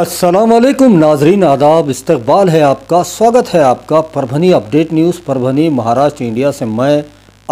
असलम नाजरीन आदाब इस्तबाल है आपका स्वागत है आपका Parbhani update news Parbhani Maharashtra India से मैं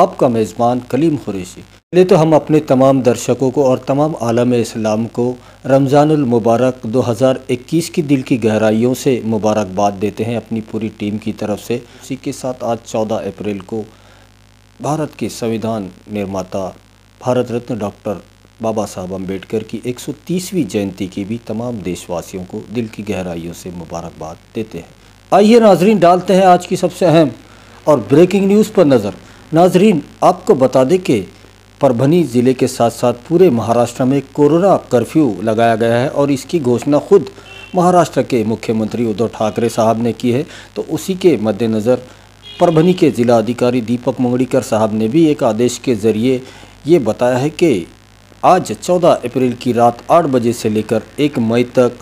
आपका मेज़बान कलीम खुरैशी पहले तो हम अपने तमाम दर्शकों को और तमाम आलम इस्लाम को रमज़ानमबारक 2021 की दिल की गहराइयों से मुबारकबाद देते हैं अपनी पूरी टीम की तरफ से उसी के साथ आज चौदह अप्रैल को भारत के संविधान निर्माता भारत रत्न डॉक्टर बाबा साहब अम्बेडकर की 130वीं जयंती की भी तमाम देशवासियों को दिल की गहराइयों से मुबारकबाद देते हैं आइए नाजरीन डालते हैं आज की सबसे अहम और ब्रेकिंग न्यूज़ पर नज़र नाजरीन आपको बता दें कि परभनी ज़िले के साथ साथ पूरे महाराष्ट्र में कोरोना कर्फ्यू लगाया गया है और इसकी घोषणा खुद महाराष्ट्र के मुख्यमंत्री उद्धव ठाकरे साहब ने की है तो उसी के मद्देनज़र परभनी के ज़िला अधिकारी दीपक मंगड़ीकर साहब ने भी एक आदेश के ज़रिए ये बताया है कि आज 14 अप्रैल की रात 8 बजे से लेकर 1 मई तक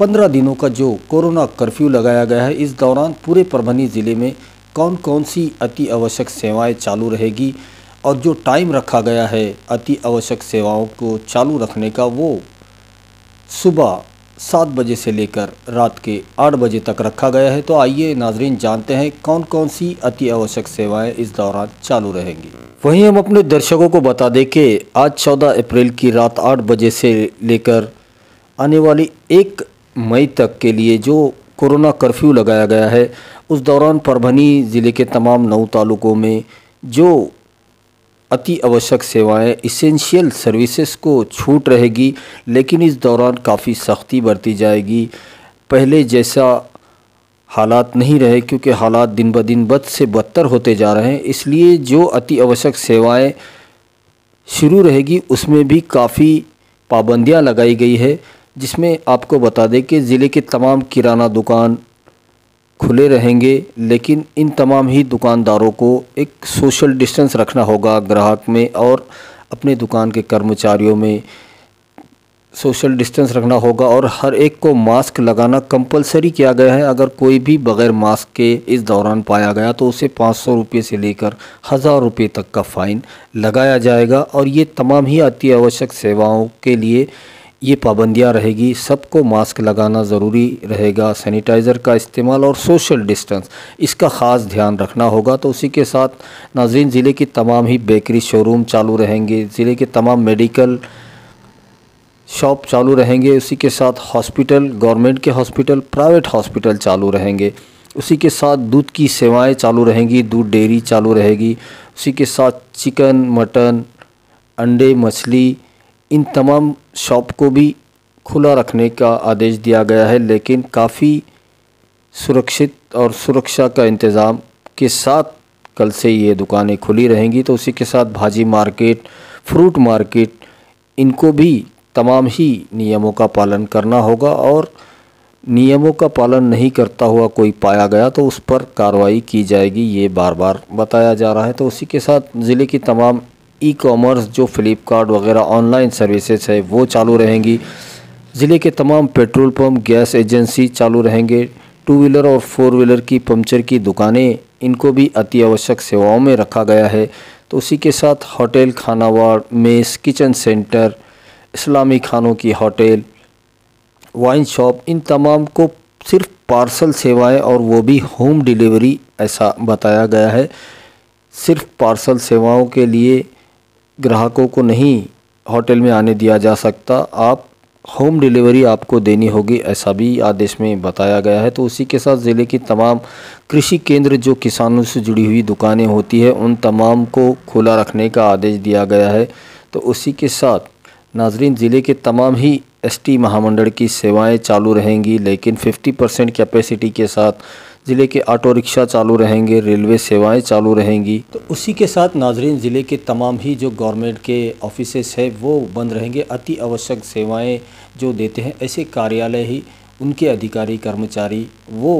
15 दिनों का जो कोरोना कर्फ्यू लगाया गया है इस दौरान पूरे परभनी ज़िले में कौन कौन सी अति आवश्यक सेवाएं चालू रहेगी और जो टाइम रखा गया है अति आवश्यक सेवाओं को चालू रखने का वो सुबह सात बजे से लेकर रात के आठ बजे तक रखा गया है तो आइए नाजरीन जानते हैं कौन कौन सी अति आवश्यक सेवाएं इस दौरान चालू रहेंगी वहीं हम अपने दर्शकों को बता दें कि आज चौदह अप्रैल की रात आठ बजे से लेकर आने वाली एक मई तक के लिए जो कोरोना कर्फ्यू लगाया गया है उस दौरान परभनी ज़िले के तमाम नौ तालुकों में जो अति आवश्यक सेवाएं इसेंशियल सर्विसेज को छूट रहेगी लेकिन इस दौरान काफ़ी सख्ती बरती जाएगी पहले जैसा हालात नहीं रहे क्योंकि हालात दिन ब दिन बद से बदतर होते जा रहे हैं इसलिए जो अति आवश्यक सेवाएं शुरू रहेगी उसमें भी काफ़ी पाबंदियां लगाई गई है जिसमें आपको बता दें कि ज़िले के तमाम किराना दुकान खुले रहेंगे लेकिन इन तमाम ही दुकानदारों को एक सोशल डिस्टेंस रखना होगा ग्राहक में और अपने दुकान के कर्मचारियों में सोशल डिस्टेंस रखना होगा और हर एक को मास्क लगाना कंपलसरी किया गया है अगर कोई भी बगैर मास्क के इस दौरान पाया गया तो उसे पाँच सौ रुपये से लेकर हज़ार रुपये तक का फ़ाइन लगाया जाएगा और ये तमाम ही अति आवश्यक सेवाओं के लिए ये पाबंदियाँ रहेगी सबको मास्क लगाना ज़रूरी रहेगा सैनिटाइज़र का इस्तेमाल और सोशल डिस्टेंस इसका ख़ास ध्यान रखना होगा तो उसी के साथ नाजरीन ज़िले की तमाम ही बेकरी शोरूम चालू रहेंगे ज़िले के तमाम मेडिकल शॉप चालू रहेंगे उसी के साथ हॉस्पिटल गवर्नमेंट के हॉस्पिटल प्राइवेट हॉस्पिटल चालू रहेंगे उसी के साथ दूध की सेवाएँ चालू रहेंगी दूध डेयरी चालू रहेगी उसी के साथ चिकन मटन अंडे मछली इन तमाम शॉप को भी खुला रखने का आदेश दिया गया है लेकिन काफ़ी सुरक्षित और सुरक्षा का इंतज़ाम के साथ कल से ये दुकानें खुली रहेंगी तो उसी के साथ भाजी मार्केट फ्रूट मार्केट इनको भी तमाम ही नियमों का पालन करना होगा और नियमों का पालन नहीं करता हुआ कोई पाया गया तो उस पर कार्रवाई की जाएगी ये बार बार बताया जा रहा है तो उसी के साथ ज़िले की तमाम ई कॉमर्स जो फ्लिपकार्ट वगैरह ऑनलाइन सर्विसेज है वो चालू रहेंगी ज़िले के तमाम पेट्रोल पम्प गैस एजेंसी चालू रहेंगे टू व्हीलर और फोर व्हीलर की पंक्चर की दुकानें इनको भी अति आवश्यक सेवाओं में रखा गया है तो उसी के साथ होटल खानावार मेस किचन सेंटर इस्लामी खानों की होटल वाइन शॉप इन तमाम को सिर्फ पार्सल सेवाएं और वो भी होम डिलीवरी ऐसा बताया गया है सिर्फ पार्सल सेवाओं के लिए ग्राहकों को नहीं होटल में आने दिया जा सकता आप होम डिलीवरी आपको देनी होगी ऐसा भी आदेश में बताया गया है तो उसी के साथ ज़िले की तमाम कृषि केंद्र जो किसानों से जुड़ी हुई दुकानें होती है उन तमाम को खुला रखने का आदेश दिया गया है तो उसी के साथ नाजरीन ज़िले के तमाम ही एसटी महामंडल की सेवाएं चालू रहेंगी लेकिन 50 परसेंट कैपेसिटी के साथ ज़िले के ऑटो रिक्शा चालू रहेंगे रेलवे सेवाएं चालू रहेंगी तो उसी के साथ नाजरीन ज़िले के तमाम ही जो गवर्नमेंट के ऑफिसेस है वो बंद रहेंगे अति आवश्यक सेवाएं जो देते हैं ऐसे कार्यालय ही उनके अधिकारी कर्मचारी वो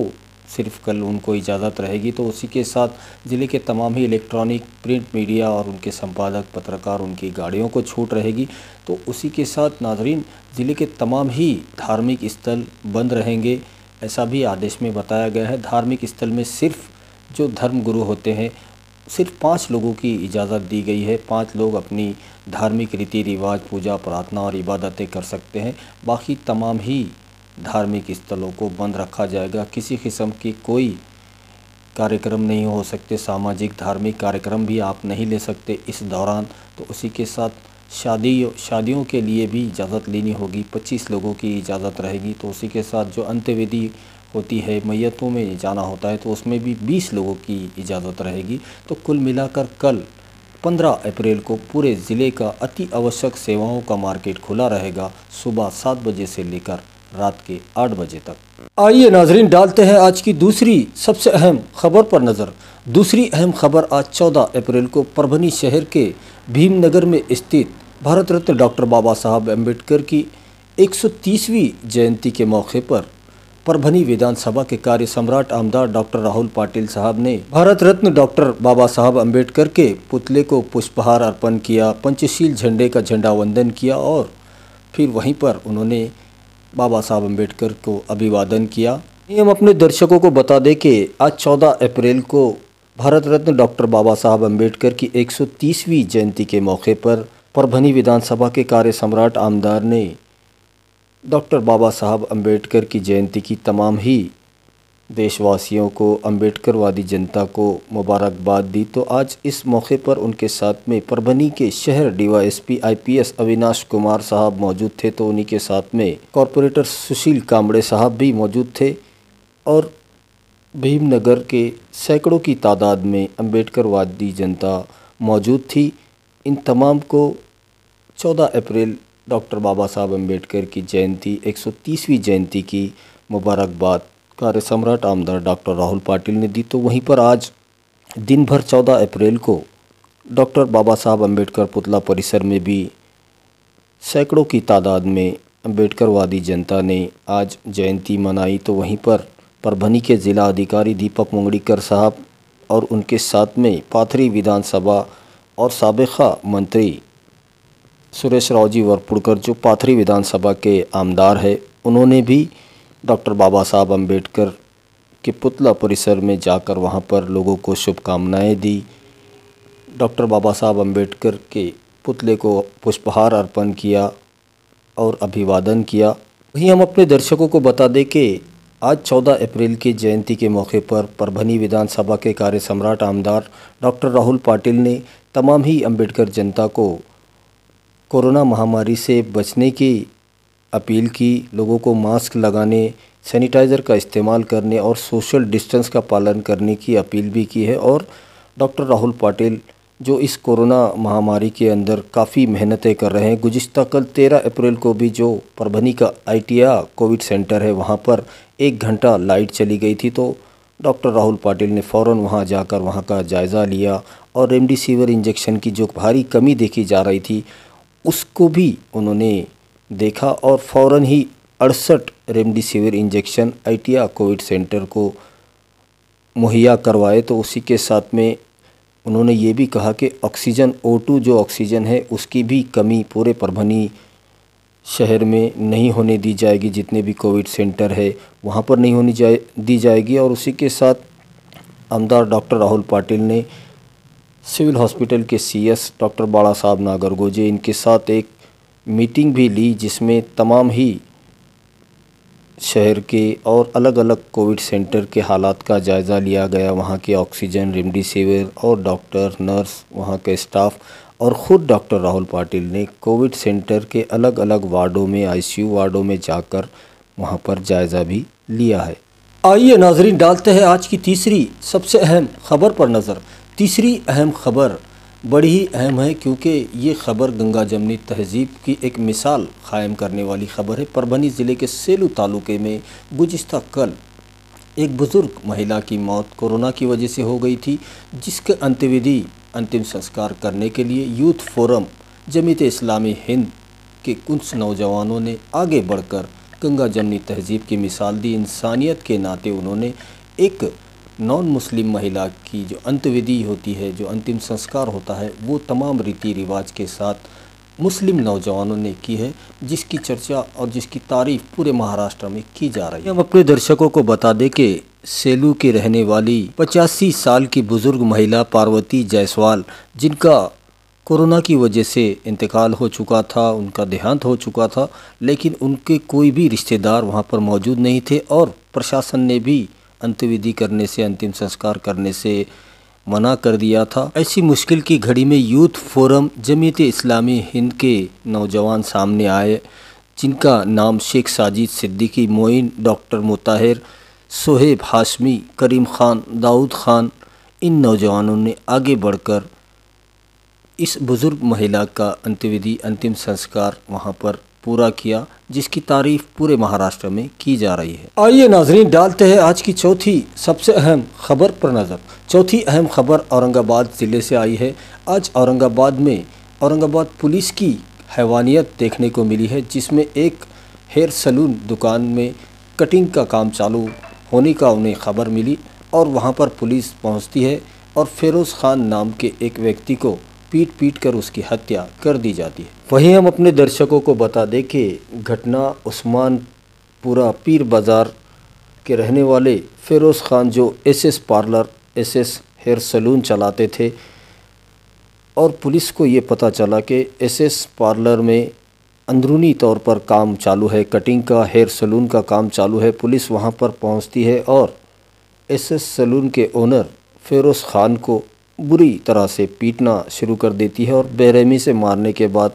सिर्फ कल उनको इजाज़त रहेगी तो उसी के साथ ज़िले के तमाम ही इलेक्ट्रॉनिक प्रिंट मीडिया और उनके संपादक पत्रकार उनकी गाड़ियों को छूट रहेगी तो उसी के साथ नाजरीन ज़िले के तमाम ही धार्मिक स्थल बंद रहेंगे ऐसा भी आदेश में बताया गया है धार्मिक स्थल में सिर्फ जो धर्म गुरु होते हैं सिर्फ पाँच लोगों की इजाज़त दी गई है पाँच लोग अपनी धार्मिक रीति रिवाज पूजा प्रार्थना और इबादतें कर सकते हैं बाकी तमाम ही धार्मिक स्थलों को बंद रखा जाएगा किसी किस्म की कोई कार्यक्रम नहीं हो सकते सामाजिक धार्मिक कार्यक्रम भी आप नहीं ले सकते इस दौरान तो उसी के साथ शादी शादियों के लिए भी इजाज़त लेनी होगी पच्चीस लोगों की इजाज़त रहेगी तो उसी के साथ जो अंत्यविधि होती है मैतों में जाना होता है तो उसमें भी बीस लोगों की इजाज़त रहेगी तो कुल मिलाकर कल पंद्रह अप्रैल को पूरे ज़िले का अति आवश्यक सेवाओं का मार्केट खुला रहेगा सुबह सात बजे से लेकर रात के आठ बजे तक आइए नाजरीन डालते हैं आज की दूसरी सबसे अहम खबर पर नज़र दूसरी अहम खबर आज चौदह अप्रैल को परभनी शहर के भीमनगर में स्थित भारत रत्न डॉक्टर बाबा साहब अम्बेडकर की 130वीं जयंती के मौके पर परभनी विधानसभा के कार्य सम्राट आमदार डॉक्टर राहुल पाटिल साहब ने भारत रत्न डॉक्टर बाबा साहब अम्बेडकर के पुतले को पुष्पहार अर्पण किया पंचशील झंडे का झंडा वंदन किया और फिर वहीं पर उन्होंने बाबा साहब अम्बेडकर को अभिवादन किया हम अपने दर्शकों को बता दें कि आज 14 अप्रैल को भारत रत्न डॉक्टर बाबा साहब अम्बेडकर की 130वीं जयंती के मौके पर परभनी विधानसभा के कार्य सम्राट आमदार ने डॉक्टर बाबा साहब अम्बेडकर की जयंती की तमाम ही देशवासियों को अम्बेडकरवादी जनता को मुबारकबाद दी तो आज इस मौके पर उनके साथ में परभनी के शहर डीवाईएसपी आईपीएस अविनाश कुमार साहब मौजूद थे तो उन्हीं के साथ में कॉरपोरेटर सुशील कामड़े साहब भी मौजूद थे और भीमनगर के सैकड़ों की तादाद में अम्बेडकरवादी जनता मौजूद थी इन तमाम को 14 अप्रैल डॉक्टर बाबा साहब अम्बेडकर की जयंती 130वीं जयंती की मुबारकबाद कार्य सम्राट आमदार डॉक्टर राहुल पाटिल ने दी तो वहीं पर आज दिन भर चौदह अप्रैल को डॉक्टर बाबा साहब अम्बेडकर पुतला परिसर में भी सैकड़ों की तादाद में अम्बेडकरवादी जनता ने आज जयंती मनाई तो वहीं पर परभनी के ज़िला अधिकारी दीपक मुंगड़ीकर साहब और उनके साथ में पाथरी विधानसभा और सबका मंत्री सुरेश राव जी वरपुड़कर जो पाथरी विधानसभा के आमदार है उन्होंने भी डॉक्टर बाबा साहब अम्बेडकर के पुतला परिसर में जाकर वहाँ पर लोगों को शुभकामनाएं दी डॉक्टर बाबा साहब अम्बेडकर के पुतले को पुष्पहार अर्पण किया और अभिवादन किया वहीं हम अपने दर्शकों को बता दें कि आज 14 अप्रैल की जयंती के मौके पर परभनी विधानसभा के कार्य सम्राट आमदार डॉक्टर राहुल पाटिल ने तमाम ही अंबेडकर जनता को कोरोना महामारी से बचने की अपील की लोगों को मास्क लगाने सैनिटाइज़र का इस्तेमाल करने और सोशल डिस्टेंस का पालन करने की अपील भी की है और डॉक्टर राहुल पाटिल जो इस कोरोना महामारी के अंदर काफ़ी मेहनतें कर रहे हैं गुज्त कल तेरह अप्रैल को भी जो परभनी का आईटीआ कोविड सेंटर है वहाँ पर एक घंटा लाइट चली गई थी तो डॉक्टर राहुल पाटिल ने फ़ौर वहाँ जाकर वहाँ का जायज़ा लिया और रेमडिसिविर इंजेक्शन की जो भारी कमी देखी जा रही थी उसको भी उन्होंने देखा और फ़ौर ही अड़सठ रेमडिसिविर इंजेक्शन आई कोविड सेंटर को मुहैया करवाए तो उसी के साथ में उन्होंने ये भी कहा कि ऑक्सीजन ओ जो ऑक्सीजन है उसकी भी कमी पूरे परभनी शहर में नहीं होने दी जाएगी जितने भी कोविड सेंटर है वहाँ पर नहीं होनी जाए दी जाएगी और उसी के साथ आमदार डॉक्टर राहुल पाटिल ने सिविल हॉस्पिटल के सीएस डॉक्टर बाला साहब नागरगोजे इनके साथ एक मीटिंग भी ली जिसमें तमाम ही शहर के और अलग अलग कोविड सेंटर के हालात का जायज़ा लिया गया वहाँ के ऑक्सीजन रेमडिसिविर और डॉक्टर नर्स वहाँ के स्टाफ और ख़ुद डॉक्टर राहुल पाटिल ने कोविड सेंटर के अलग अलग वार्डों में आईसीयू वार्डों में जाकर वहाँ पर जायज़ा भी लिया है आइए नाजरीन डालते हैं आज की तीसरी सबसे अहम खबर पर नज़र तीसरी अहम खबर बड़ी ही अहम है क्योंकि ये खबर गंगा जमनी तहजीब की एक मिसाल कायम करने वाली खबर है परभनी ज़िले के सेलू तालुके में गुज्त कल एक बुज़ुर्ग महिला की मौत कोरोना की वजह से हो गई थी जिसके अंत्यविधि अंतिम संस्कार करने के लिए यूथ फोरम जमीत इस्लामी हिंद के कुछ नौजवानों ने आगे बढ़कर गंगा जमनी तहजीब की मिसाल दी इंसानियत के नाते उन्होंने एक नॉन मुस्लिम महिला की जो अंतविधि होती है जो अंतिम संस्कार होता है वो तमाम रीति रिवाज के साथ मुस्लिम नौजवानों ने की है जिसकी चर्चा और जिसकी तारीफ पूरे महाराष्ट्र में की जा रही है हम अपने दर्शकों को बता दें कि सेलू के रहने वाली पचासी साल की बुज़ुर्ग महिला पार्वती जायसवाल जिनका कोरोना की वजह से इंतकाल हो चुका था उनका देहांत हो चुका था लेकिन उनके कोई भी रिश्तेदार वहाँ पर मौजूद नहीं थे और प्रशासन ने भी अंत्यविधि करने से अंतिम संस्कार करने से मना कर दिया था ऐसी मुश्किल की घड़ी में यूथ फोरम जमीत इस्लामी हिंद के नौजवान सामने आए जिनका नाम शेख साजिद सिद्दीकी मोइन डॉक्टर मुताहिर सोहेब हाशमी करीम खान दाऊद खान इन नौजवानों ने आगे बढ़कर इस बुज़ुर्ग महिला का अंत्यविधि अंतिम संस्कार वहाँ पर पूरा किया जिसकी तारीफ पूरे महाराष्ट्र में की जा रही है आइए नाजरीन डालते हैं आज की चौथी सबसे अहम खबर पर नज़र चौथी अहम खबर औरंगाबाद ज़िले से आई है आज औरंगाबाद में औरंगाबाद पुलिस की हैवानियत देखने को मिली है जिसमें एक हेयर सलून दुकान में कटिंग का काम चालू होने का उन्हें खबर मिली और वहाँ पर पुलिस पहुँचती है और फेरोज़ ख़ान नाम के एक व्यक्ति को पीट पीट कर उसकी हत्या कर दी जाती है वहीं हम अपने दर्शकों को बता दें कि घटना उस्मानपुरा पीर बाज़ार के रहने वाले फ़िरोज़ ख़ान जो S S parlour S S hair salon चलाते थे और पुलिस को ये पता चला कि एस एस पार्लर में अंदरूनी तौर पर काम चालू है कटिंग का हेयर सलून का काम चालू है पुलिस वहाँ पर पहुँचती है और एस एस सलून के ओनर फ़िरोज़ ख़ान को बुरी तरह से पीटना शुरू कर देती है और बेरहमी से मारने के बाद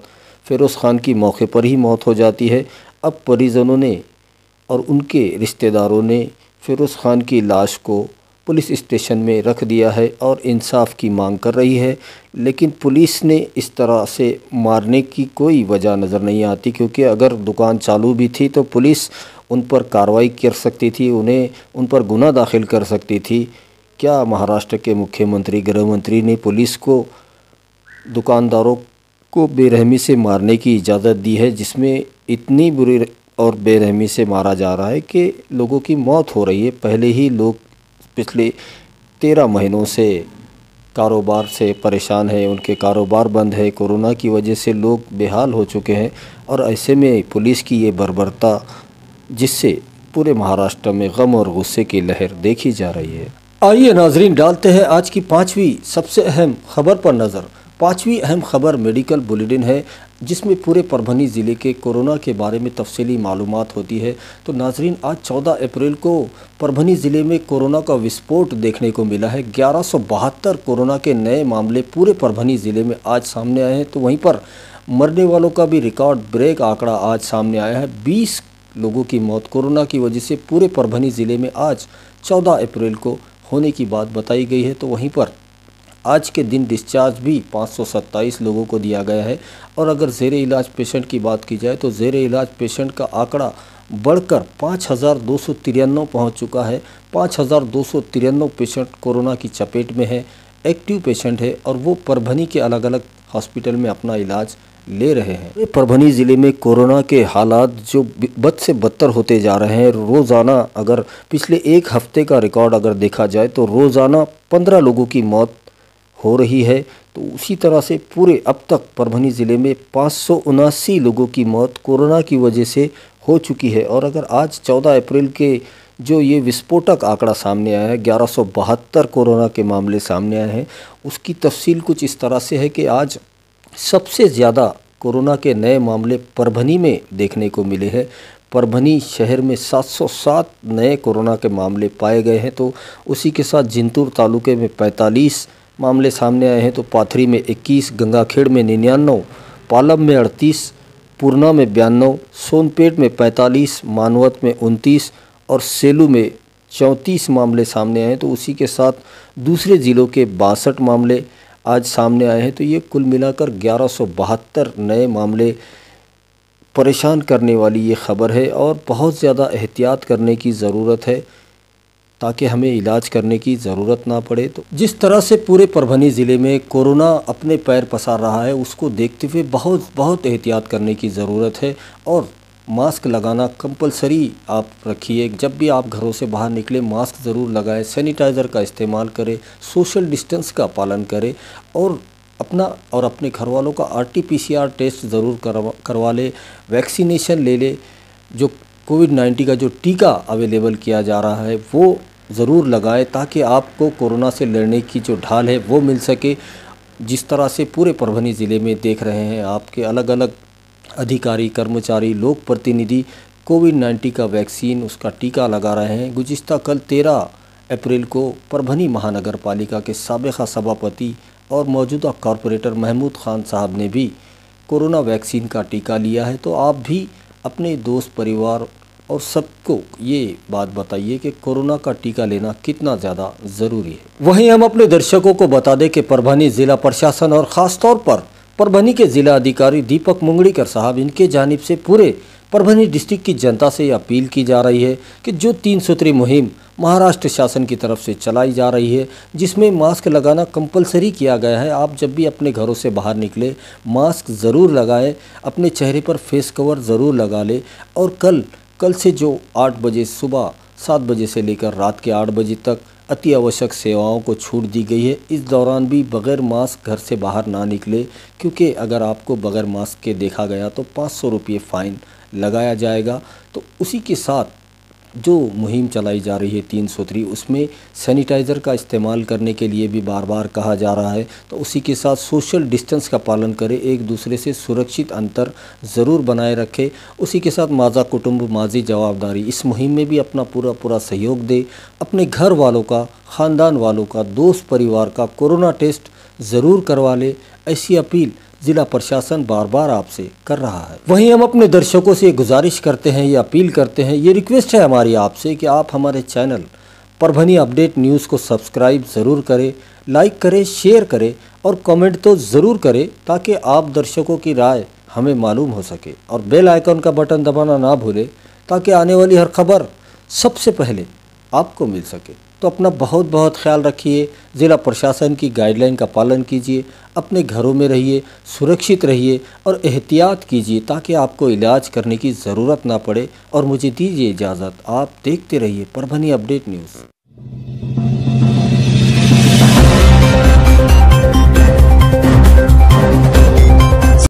फ़िरोज़ ख़ान की मौके पर ही मौत हो जाती है अब परिजनों ने और उनके रिश्तेदारों ने फ़िरोज़ ख़ान की लाश को पुलिस स्टेशन में रख दिया है और इंसाफ की मांग कर रही है लेकिन पुलिस ने इस तरह से मारने की कोई वजह नज़र नहीं आती क्योंकि अगर दुकान चालू भी थी तो पुलिस उन पर कार्रवाई कर सकती थी उन्हें उन पर गुना दाखिल कर सकती थी क्या महाराष्ट्र के मुख्यमंत्री गृह मंत्री ने पुलिस को दुकानदारों को बेरहमी से मारने की इजाज़त दी है जिसमें इतनी बुरी और बेरहमी से मारा जा रहा है कि लोगों की मौत हो रही है पहले ही लोग पिछले तेरह महीनों से कारोबार से परेशान है उनके कारोबार बंद है कोरोना की वजह से लोग बेहाल हो चुके हैं और ऐसे में पुलिस की ये बर्बरता जिससे पूरे महाराष्ट्र में गम और गुस्से की लहर देखी जा रही है आइए नाजरीन डालते हैं आज की पाँचवीं सबसे अहम खबर पर नज़र पाँचवीं अहम खबर मेडिकल बुलेटिन है जिसमें पूरे परभनी ज़िले के कोरोना के बारे में तफसली मालूम होती है तो नाजरीन आज 14 अप्रैल को परभनी ज़िले में कोरोना का विस्फोट देखने को मिला है ग्यारह कोरोना के नए मामले पूरे परभनी ज़िले में आज सामने आए हैं तो वहीं पर मरने वालों का भी रिकॉर्ड ब्रेक आंकड़ा आज सामने आया है बीस लोगों की मौत कोरोना की वजह से पूरे परभनी ज़िले में आज चौदह अप्रैल को होने की बात बताई गई है तो वहीं पर आज के दिन डिस्चार्ज भी 527 लोगों को दिया गया है और अगर जेर इलाज पेशेंट की बात की जाए तो जेर इलाज पेशेंट का आंकड़ा बढ़कर पाँच हज़ार दो सौ तिरानवे पहुँच चुका है पाँच हज़ार दो सौ तिरानवे पेशेंट कोरोना की चपेट में है एक्टिव पेशेंट है और वो परभनी के अलग अलग हॉस्पिटल में अपना इलाज ले रहे हैं परभनी ज़िले में कोरोना के हालात जो बद से बदतर होते जा रहे हैं रोज़ाना अगर पिछले एक हफ्ते का रिकॉर्ड अगर देखा जाए तो रोज़ाना पंद्रह लोगों की मौत हो रही है तो उसी तरह से पूरे अब तक परभनी ज़िले में पाँच लोगों की मौत कोरोना की वजह से हो चुकी है और अगर आज 14 अप्रैल के जो ये विस्फोटक आंकड़ा सामने आया है ग्यारह कोरोना के मामले सामने आए हैं उसकी तफसील कुछ इस तरह से है कि आज सबसे ज़्यादा कोरोना के नए मामले परभनी में देखने को मिले हैं परभनी शहर में 707 नए कोरोना के मामले पाए गए हैं तो उसी के साथ जिंतूर तालुके में 45 मामले सामने आए हैं तो पाथरी में 21 गंगाखेड़ में निन्यानवे पालम में 38 पूर्णा में बयानवे सोनपेट में 45 मानवत में 29 और सेलू में चौंतीस मामले सामने आए तो उसी के साथ दूसरे ज़िलों के बासठ मामले आज सामने आए हैं तो ये कुल मिलाकर ग्यारह नए मामले परेशान करने वाली ये ख़बर है और बहुत ज़्यादा एहतियात करने की ज़रूरत है ताकि हमें इलाज करने की ज़रूरत ना पड़े तो जिस तरह से पूरे परभनी ज़िले में कोरोना अपने पैर पसार रहा है उसको देखते हुए बहुत बहुत एहतियात करने की ज़रूरत है और मास्क लगाना कंपलसरी आप रखिए जब भी आप घरों से बाहर निकले मास्क ज़रूर लगाएं सैनिटाइज़र का इस्तेमाल करें सोशल डिस्टेंस का पालन करें और अपना और अपने घर वालों का R T P C R test ज़रूर करवा करवा ले वैक्सीनेशन ले लें जो कोविड नाइन्टीन का जो टीका अवेलेबल किया जा रहा है वो ज़रूर लगाएँ ताकि आपको कोरोना से लड़ने की जो ढाल है वो मिल सके जिस तरह से पूरे परभनी ज़िले में देख रहे हैं आपके अलग अलग अधिकारी कर्मचारी लोक प्रतिनिधि कोविड नाइन्टीन का वैक्सीन उसका टीका लगा रहे हैं गुज्त कल तेरह अप्रैल को परभनी महानगर पालिका के सबका सभापति और मौजूदा कॉरपोरेटर महमूद खान साहब ने भी कोरोना वैक्सीन का टीका लिया है तो आप भी अपने दोस्त परिवार और सबको ये बात बताइए कि कोरोना का टीका लेना कितना ज़्यादा ज़रूरी है वहीं हम अपने दर्शकों को बता दें कि परभनी ज़िला प्रशासन और ख़ासतौर पर परभनी के जिला अधिकारी दीपक मुंगड़ीकर साहब इनके जानब से पूरे परभनी डिस्ट्रिक्ट की जनता से अपील की जा रही है कि जो तीन सूत्री मुहिम महाराष्ट्र शासन की तरफ से चलाई जा रही है जिसमें मास्क लगाना कंपलसरी किया गया है आप जब भी अपने घरों से बाहर निकले मास्क ज़रूर लगाएं अपने चेहरे पर फेस कवर ज़रूर लगा लें और कल कल से जो आठ बजे सुबह सात बजे से लेकर रात के आठ बजे तक अति आवश्यक सेवाओं को छूट दी गई है इस दौरान भी बगैर मास्क घर से बाहर ना निकले क्योंकि अगर आपको बगैर मास्क के देखा गया तो पाँच सौ रुपये फ़ाइन लगाया जाएगा तो उसी के साथ जो मुहिम चलाई जा रही है तीन सौ थ्री उसमें सैनिटाइज़र का इस्तेमाल करने के लिए भी बार बार कहा जा रहा है तो उसी के साथ सोशल डिस्टेंस का पालन करें एक दूसरे से सुरक्षित अंतर ज़रूर बनाए रखें उसी के साथ माजा कुटुंब माजी जवाबदारी इस मुहिम में भी अपना पूरा पूरा सहयोग दे अपने घर वालों का ख़ानदान वालों का दोस्त परिवार का कोरोना टेस्ट ज़रूर करवा ले ऐसी अपील जिला प्रशासन बार बार आपसे कर रहा है वहीं हम अपने दर्शकों से गुजारिश करते हैं या अपील करते हैं ये रिक्वेस्ट है हमारी आपसे कि आप हमारे चैनल परभनी अपडेट न्यूज़ को सब्सक्राइब ज़रूर करें लाइक करें शेयर करें और कमेंट तो ज़रूर करें ताकि आप दर्शकों की राय हमें मालूम हो सके और बेल आइकन का बटन दबाना ना भूलें ताकि आने वाली हर खबर सबसे पहले आपको मिल सके तो अपना बहुत बहुत ख्याल रखिए ज़िला प्रशासन की गाइडलाइन का पालन कीजिए अपने घरों में रहिए सुरक्षित रहिए और एहतियात कीजिए ताकि आपको इलाज करने की ज़रूरत ना पड़े और मुझे दीजिए इजाज़त आप देखते रहिए परभनी अपडेट न्यूज़